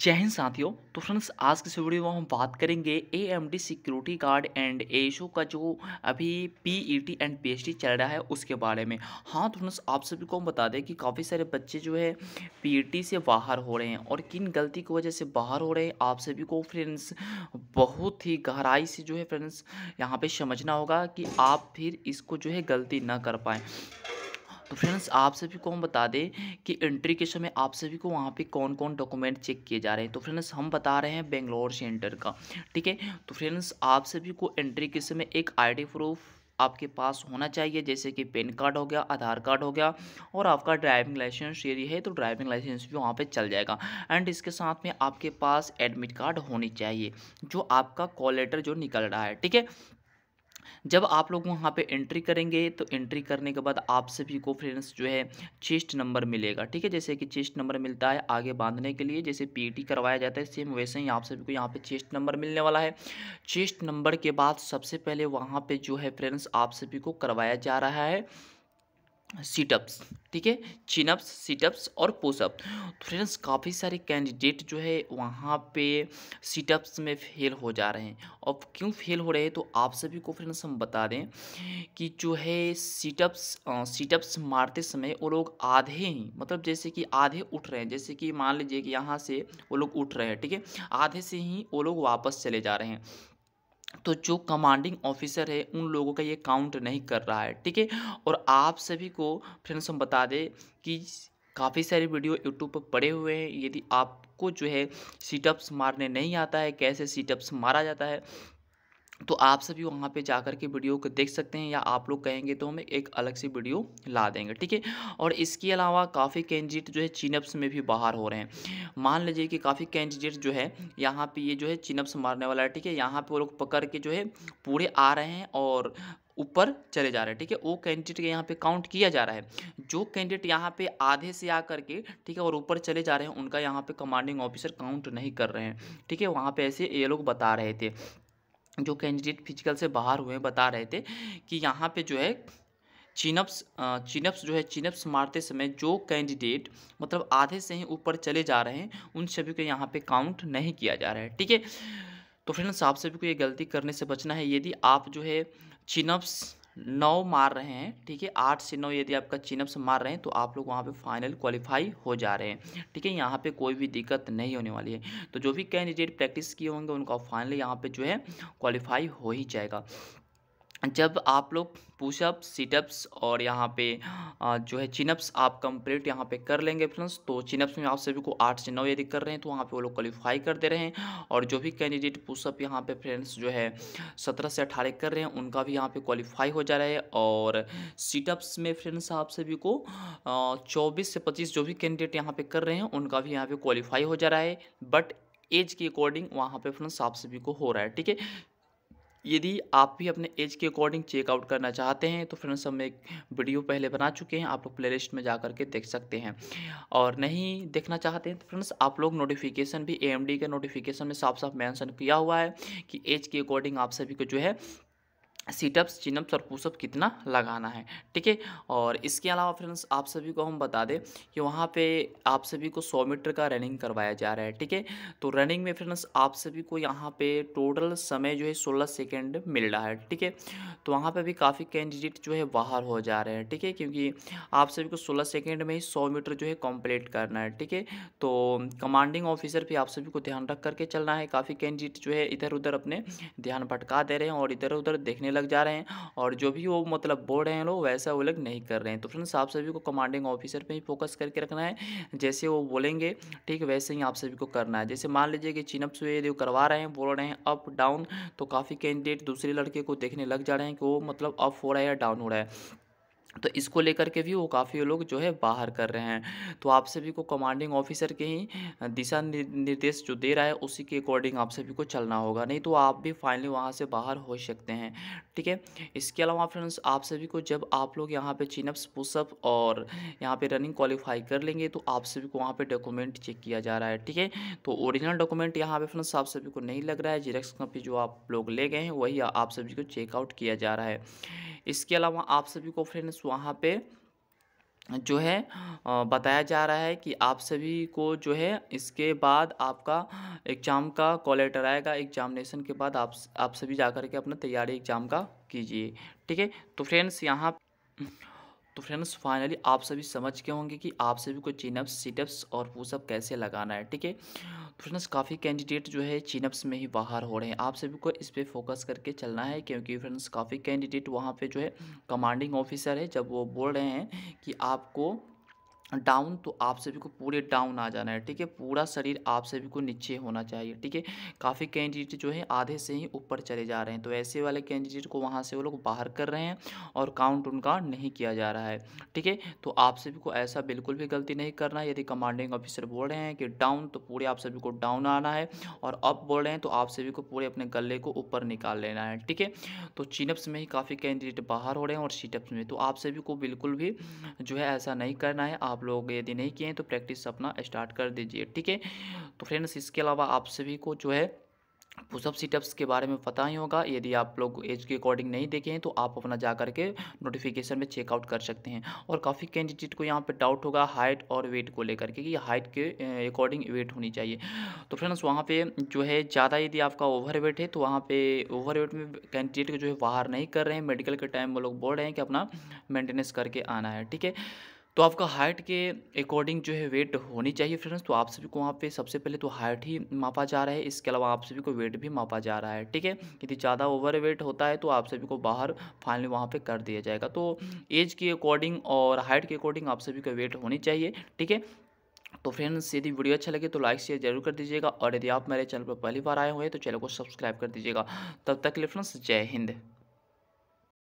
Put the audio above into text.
जय हिंद साथियों तो फ्रेंड्स आज की इस वीडियो में हम बात करेंगे A M D security guard and एशो का जो अभी P E T and P H D चल रहा है उसके बारे में हाँ तो फ्रेंड्स आप सभी को हम बता दें कि काफ़ी सारे बच्चे जो है पी ई टी से बाहर हो रहे हैं और किन गलती की वजह से बाहर हो रहे हैं आप सभी को फ्रेंड्स बहुत ही गहराई से जो है फ्रेंड्स यहाँ पर समझना होगा कि आप फिर इसको जो है गलती ना कर पाएँ तो फ्रेंड्स आप सभी को हम बता दें कि एंट्री के समय आप सभी को वहाँ पे कौन कौन डॉक्यूमेंट चेक किए जा रहे हैं तो फ्रेंड्स हम बता रहे हैं बेंगलोर से एंटर का ठीक है तो फ्रेंड्स आप सभी को एंट्री के समय एक आई प्रूफ आपके पास होना चाहिए जैसे कि पेन कार्ड हो गया आधार कार्ड हो गया और आपका ड्राइविंग लाइसेंस यदि है तो ड्राइविंग लाइसेंस भी वहाँ पे चल जाएगा एंड इसके साथ में आपके पास एडमिट कार्ड होनी चाहिए जो आपका कॉल लेटर जो निकल रहा है ठीक है जब आप लोग वहाँ पे एंट्री करेंगे तो एंट्री करने के बाद आप सभी को फ्रेंड्स जो है चेस्ट नंबर मिलेगा ठीक है जैसे कि चेस्ट नंबर मिलता है आगे बांधने के लिए जैसे पीटी करवाया जाता है सेम वैसे ही आप सभी को यहाँ पे चेस्ट नंबर मिलने वाला है चेस्ट नंबर के बाद सबसे पहले वहाँ पर जो है फ्रेंड्स आप सभी को करवाया जा रहा है सीटअप्स ठीक है चिनअप्स सीटअप्स और पोसअप तो फ्रेंड्स काफ़ी सारे कैंडिडेट जो है वहाँ पे सीटअप्स में फेल हो जा रहे हैं और क्यों फेल हो रहे हैं तो आप सभी को फ्रेंड्स हम बता दें कि जो है सीटअप्स सीटअप्स मारते समय वो लोग आधे ही मतलब जैसे कि आधे उठ रहे हैं जैसे कि मान लीजिए कि यहाँ से वो लोग उठ रहे हैं ठीक है आधे से ही वो लोग वापस चले जा रहे हैं तो जो कमांडिंग ऑफिसर है उन लोगों का ये काउंट नहीं कर रहा है ठीक है और आप सभी को फ्रेंड्स हम बता दें कि काफ़ी सारे वीडियो यूट्यूब पर पड़े हुए हैं यदि आपको जो है सीटअप्स मारने नहीं आता है कैसे सीटअप्स मारा जाता है तो आप सभी वहाँ पे जाकर के वीडियो को देख सकते हैं या आप लोग कहेंगे तो हम एक अलग से वीडियो ला देंगे ठीक है और इसके अलावा काफ़ी कैंडिडेट जो है चिनअप्स में भी बाहर हो रहे हैं मान लीजिए कि काफ़ी कैंडिडेट जो है यहाँ पे ये जो है चिनअप्स मारने वाला है ठीक है यहाँ पे वो लोग पकड़ के जो है पूरे आ रहे हैं और ऊपर चले जा रहे हैं ठीक है वो कैंडिडेट के यहाँ पे काउंट किया जा रहा है जो कैंडिडेट यहाँ पे आधे से आ करके ठीक है और ऊपर चले जा रहे हैं उनका यहाँ पे कमांडिंग ऑफिसर काउंट नहीं कर रहे हैं ठीक है वहाँ पे ऐसे ये लोग बता रहे थे जो कैंडिडेट फिजिकल से बाहर हुए बता रहे थे कि यहाँ पे जो है चिनप्स चिनप्स जो है चिनअप्स मारते समय जो कैंडिडेट मतलब आधे से ही ऊपर चले जा रहे हैं उन सभी को यहाँ पे काउंट नहीं किया जा रहा है ठीक है तो फ्रेंड्स आप सभी को ये गलती करने से बचना है यदि आप जो है चिनप्स नौ मार रहे हैं ठीक है आठ से नौ यदि आपका चिनअप्स मार रहे हैं तो आप लोग वहाँ पे फाइनल क्वालिफाई हो जा रहे हैं ठीक है यहाँ पे कोई भी दिक्कत नहीं होने वाली है तो जो भी कैंडिडेट प्रैक्टिस किए होंगे उनका फाइनल यहाँ पे जो है क्वालिफाई हो ही जाएगा जब आप लोग पुशअप सिटअप्स और यहाँ पे जो है चिनअप्स आप कंप्लीट यहाँ पे कर लेंगे फ्रेंड्स तो चिनअप्स में आप सभी को आठ से नौ यदि कर रहे हैं तो वहाँ पे वो लोग क्वालिफाई कर दे रहे हैं और जो भी कैंडिडेट पुशअप यहाँ पे फ्रेंड्स जो है सत्रह से अठारह कर रहे हैं उनका भी यहाँ पे क्वालिफाई हो जा रहा है और सिटअप्स में फ्रेंड्स आप सभी को चौबीस से पच्चीस जो भी कैंडिडेट यहाँ पर कर रहे हैं उनका भी यहाँ पर क्वालिफाई हो जा रहा है बट एज के अकॉर्डिंग वहाँ पे फ्रेंड्स आप सभी को हो रहा है ठीक है यदि आप भी अपने एज के अकॉर्डिंग चेकआउट करना चाहते हैं तो फ्रेंड्स हम एक वीडियो पहले बना चुके हैं आप लोग प्ले लिस्ट में जा करके देख सकते हैं और नहीं देखना चाहते हैं तो फ्रेंड्स आप लोग नोटिफिकेशन भी ए के नोटिफिकेशन में साफ साफ मैंसन किया हुआ है कि एज के अकॉर्डिंग आप सभी को जो है सीटअप्स चिनअप्स और पुशअप कितना लगाना है ठीक है और इसके अलावा फ्रेंड्स आप सभी को हम बता दें कि वहाँ पे आप सभी को 100 मीटर का रनिंग करवाया जा रहा है ठीक है तो रनिंग में फ्रेंड्स आप सभी को यहाँ पे टोटल समय जो है 16 सेकंड मिल रहा है ठीक है तो वहाँ पे भी काफ़ी कैंडिडेट जो है बाहर हो जा रहे हैं ठीक है क्योंकि आप सभी को सोलह सेकेंड में ही सौ मीटर जो है कॉम्प्लीट करना है ठीक है तो कमांडिंग ऑफिसर भी आप सभी को ध्यान रख करके चलना है काफ़ी कैंडिडेट जो है इधर उधर अपने ध्यान भटका दे रहे हैं और इधर उधर देखने लग जा रहे हैं और जो भी वो मतलब बोल रहे हैं लोग वैसा वो लोग नहीं कर रहे हैं तो फ्रेंड्स आप सभी को कमांडिंग ऑफिसर पर ही फोकस करके रखना है जैसे वो बोलेंगे ठीक वैसे ही आप सभी को करना है जैसे मान लीजिए कि चिनअप्स यदि करवा रहे हैं बोल रहे हैं अप डाउन तो काफ़ी कैंडिडेट दूसरे लड़के को देखने लग जा रहे हैं कि वो मतलब अप हो रहा है या डाउन हो रहा है तो इसको लेकर के भी वो काफ़ी लोग जो है बाहर कर रहे हैं तो आप सभी को कमांडिंग ऑफिसर के ही दिशा निर्देश जो दे रहा है उसी के अकॉर्डिंग आप सभी को चलना होगा नहीं तो आप भी फाइनली वहाँ से बाहर हो सकते हैं ठीक है इसके अलावा फ्रेंड्स आप सभी को जब आप लोग यहाँ पे चिनअप्स पुशअप और यहाँ पे रनिंग क्वालिफाई कर लेंगे तो आप सभी को वहाँ पर डॉक्यूमेंट चेक किया जा रहा है ठीक है तो ओरिजिनल डॉक्यूमेंट यहाँ पर फ्रेंड्स आप सभी को नहीं लग रहा है जीरेक्स कॉपी जो आप लोग ले गए हैं वही आप सभी को चेकआउट किया जा रहा है इसके अलावा आप सभी को फ्रेंड्स वहाँ पे जो है बताया जा रहा है कि आप सभी को जो है इसके बाद आपका एग्ज़ाम का कॉल लेटर आएगा एग्जामिनेशन के बाद आप आप सभी जा कर के अपना तैयारी एग्ज़ाम का कीजिए ठीक है तो फ्रेंड्स यहाँ तो फ्रेंड्स फाइनली आप सभी समझ गए होंगे कि आप सभी को चिनअप्स सीटअप्स और वो सब कैसे लगाना है ठीक है तो फ्रेंड्स काफ़ी कैंडिडेट जो है चिनअप्स में ही बाहर हो रहे हैं आप सभी को इस पर फोकस करके चलना है क्योंकि फ्रेंड्स काफ़ी कैंडिडेट वहाँ पे जो है कमांडिंग ऑफिसर है जब वो बोल रहे हैं कि आपको डाउन तो आप सभी को पूरे डाउन आ जाना है ठीक है पूरा शरीर आप सभी को नीचे होना चाहिए ठीक है काफ़ी कैंडिडेट जो है आधे से ही ऊपर चले जा रहे हैं तो ऐसे वाले कैंडिडेट को वहाँ से वो लोग बाहर कर रहे हैं और काउंट उनका नहीं किया जा रहा है ठीक है तो आप सभी को ऐसा बिल्कुल भी गलती नहीं करना यदि कमांडिंग ऑफिसर बोल रहे हैं कि डाउन तो पूरे आप सभी को डाउन आना है और अप बोल रहे हैं तो आप सभी को पूरे अपने गले को ऊपर निकाल लेना है ठीक है तो चिनअप्स में ही काफ़ी कैंडिडेट बाहर हो रहे हैं और सीटअप्स में तो आप सभी को बिल्कुल भी जो है ऐसा नहीं करना है आप आप लोग यदि नहीं किए हैं तो प्रैक्टिस अपना स्टार्ट कर दीजिए ठीक है तो फ्रेंड्स इसके अलावा आप सभी को जो है पुशअप सीटअप्स के बारे में पता ही होगा यदि आप लोग एज के अकॉर्डिंग नहीं देखे हैं तो आप अपना जा करके नोटिफिकेशन में चेकआउट कर सकते हैं और काफ़ी कैंडिडेट को यहाँ पे डाउट होगा हाइट और वेट को लेकर के कि हाइट के अकॉर्डिंग वेट होनी चाहिए तो फ्रेंड्स वहाँ पे जो है ज़्यादा यदि आपका ओवर वेट है तो वहाँ पर ओवर वेट में कैंडिडेट को जो है बाहर नहीं कर रहे हैं मेडिकल के टाइम वो लोग बोल रहे हैं कि अपना मेंटेनेंस करके आना है ठीक है तो आपका हाइट के अकॉर्डिंग जो है वेट होनी चाहिए फ्रेंड्स तो आप सभी को वहाँ पे सबसे पहले तो हाइट ही मापा जा रहा है इसके अलावा आप सभी को वेट भी मापा जा रहा है ठीक है यदि ज़्यादा ओवर वेट होता है तो आप सभी को बाहर फाइनली वहाँ पे कर दिया जाएगा तो एज के अकॉर्डिंग और हाइट के अकॉर्डिंग आप सभी का वेट होनी चाहिए ठीक है तो फ्रेंड्स यदि वीडियो अच्छा लगे तो लाइक शेयर जरूर कर दीजिएगा और यदि आप मेरे चैनल पर पहली बार आए हुए हैं तो चैनल को सब्सक्राइब कर दीजिएगा तब तक के लिए फ्रेंड्स जय हिंद